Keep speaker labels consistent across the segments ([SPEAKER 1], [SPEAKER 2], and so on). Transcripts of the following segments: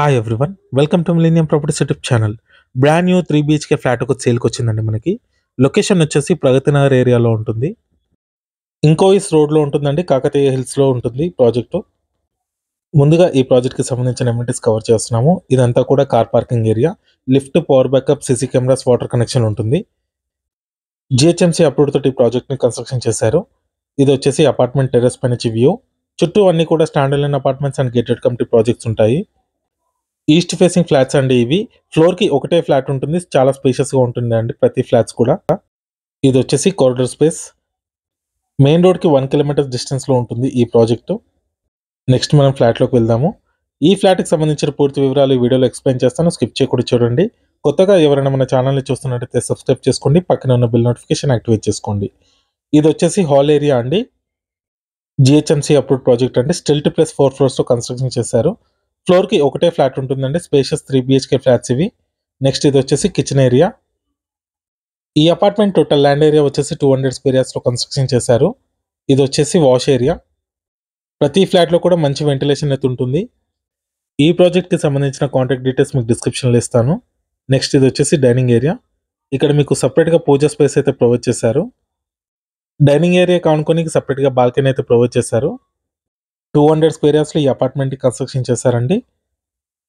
[SPEAKER 1] hi everyone welcome to millennium properties YouTube channel brand new three BHK flat ఒక సేల్కి వచ్చిందండి మనకి location వచ్చేసి ప్రగతి నగర్ ఏరియాలో ఉంటుంది ఇంకోయిస్ రోడ్లో ఉంటుందండి కాకతీయ హిల్స్లో ఉంటుంది ప్రాజెక్టు ముందుగా ఈ ప్రాజెక్ట్కి సంబంధించిన ఎమ్యూనిటీస్ కవర్ చేస్తున్నాము ఇదంతా కూడా car parking area lift power backup CC cameras water connection ఉంటుంది జిహెచ్ఎంసీ అప్రూవ్ తోటి ప్రాజెక్ట్ని కన్స్ట్రక్షన్ చేశారు ఇది వచ్చేసి అపార్ట్మెంట్ టెర్రస్ పైన వ్యూ చుట్టూ అన్నీ కూడా standard apartments and gated community projects ఉంటాయి ఈస్ట్ ఫేసింగ్ ఫ్లాట్స్ అండి ఇవి ఫ్లోర్కి ఒకటే ఫ్లాట్ ఉంటుంది చాలా స్పేషియస్గా ఉంటుంది అండి ప్రతి ఫ్లాట్స్ కూడా ఇది వచ్చేసి కారిడోర్ స్పేస్ మెయిన్ రోడ్కి వన్ కిలోమీటర్ డిస్టెన్స్లో ఉంటుంది ఈ ప్రాజెక్టు నెక్స్ట్ మనం ఫ్లాట్లోకి వెళ్దాము ఈ ఫ్లాట్కి సంబంధించిన పూర్తి వివరాలు ఈ వీడియోలో ఎక్స్ప్లెయిన్ చేస్తాను స్కిప్ చేయకుండా చూడండి కొత్తగా ఎవరైనా మన ఛానల్ని చూస్తున్నట్టయితే సబ్స్క్రైబ్ చేసుకోండి పక్కన ఉన్న బిల్ నోటిఫికేషన్ యాక్టివేట్ చేసుకోండి ఇది వచ్చేసి హాల్ ఏరియా అండి జిహెచ్ఎంసీ అప్రూవ్డ్ ప్రాజెక్ట్ అండి స్టిల్ట్ ప్లస్ ఫోర్ ఫ్లోర్స్తో కన్స్ట్రక్షన్ చేశారు ఫ్లోర్కి ఒకటే ఫ్లాట్ ఉంటుందండి స్పేషియస్ త్రీ బిహెచ్కే ఫ్లాట్స్ ఇవి నెక్స్ట్ ఇది వచ్చేసి కిచెన్ ఏరియా ఈ అపార్ట్మెంట్ టోటల్ ల్యాండ్ ఏరియా వచ్చేసి టూ హండ్రెడ్ స్క్వేర్ కన్స్ట్రక్షన్ చేశారు ఇది వచ్చేసి వాష్ ఏరియా ప్రతి ఫ్లాట్లో కూడా మంచి వెంటిలేషన్ అయితే ఉంటుంది ఈ ప్రాజెక్ట్కి సంబంధించిన కాంటాక్ట్ డీటెయిల్స్ మీకు డిస్క్రిప్షన్లో ఇస్తాను నెక్స్ట్ ఇది వచ్చేసి డైనింగ్ ఏరియా ఇక్కడ మీకు సపరేట్గా పూజ స్పేస్ అయితే ప్రొవైడ్ చేశారు డైనింగ్ ఏరియా కానుకొని సపరేట్గా బాల్కనీ అయితే ప్రొవైడ్ చేశారు టూ హండ్రెడ్ స్క్వేర్ యార్డ్స్లో ఈ అపార్ట్మెంట్ కన్స్ట్రక్షన్ చేశారండి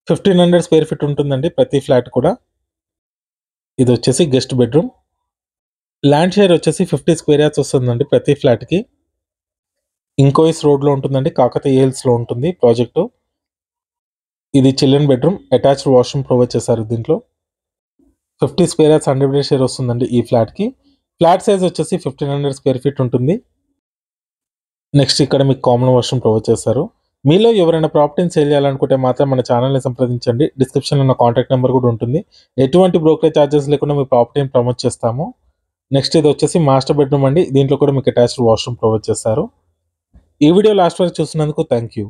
[SPEAKER 1] ఫిఫ్టీన్ హండ్రెడ్ స్క్వేర్ ఫీట్ ఉంటుందండి ప్రతి ఫ్లాట్ కూడా ఇది వచ్చేసి గెస్ట్ బెడ్రూమ్ ల్యాండ్ షేర్ వచ్చేసి ఫిఫ్టీ స్క్వేర్ యార్డ్స్ వస్తుందండి ప్రతి ఫ్లాట్కి ఇంకోయిస్ రోడ్లో ఉంటుందండి కాకతీయ హిల్స్లో ఉంటుంది ప్రాజెక్టు ఇది children bedroom attached washroom provide చేశారు దీంట్లో fifty square yards hundred share వస్తుందండి ఈ ఫ్లాట్కి ఫ్లాట్ సైజ్ వచ్చేసి ఫిఫ్టీన్ హండ్రెడ్ స్క్వేర్ ఫీట్ ఉంటుంది నెక్స్ట్ ఇక్కడ మీకు కామన్ వర్షన్ ప్రొవైడ్ చేస్తారు మీలో ఎవరైనా ప్రాపర్టీని సేల్ చేయాలనుకుంటే మాత్రం మన ఛానల్ని సంప్రదించండి డిస్క్రిప్షన్లో ఉన్న కాంటాక్ట్ నెంబర్ కూడా ఉంటుంది ఎటువంటి బ్రోకరేజ్ ఛార్జెస్ లేకుండా మీ ప్రాపర్టీని ప్రమోట్ చేస్తాము నెక్స్ట్ ఇది వచ్చేసి మాస్టర్ బెడ్రూమ్ అండి దీంట్లో కూడా మీకు అటాచ్డ్ వాష్రూమ్ ప్రొవైడ్ చేస్తారు ఈ వీడియో లాస్ట్ వరకు చూసినందుకు థ్యాంక్ యూ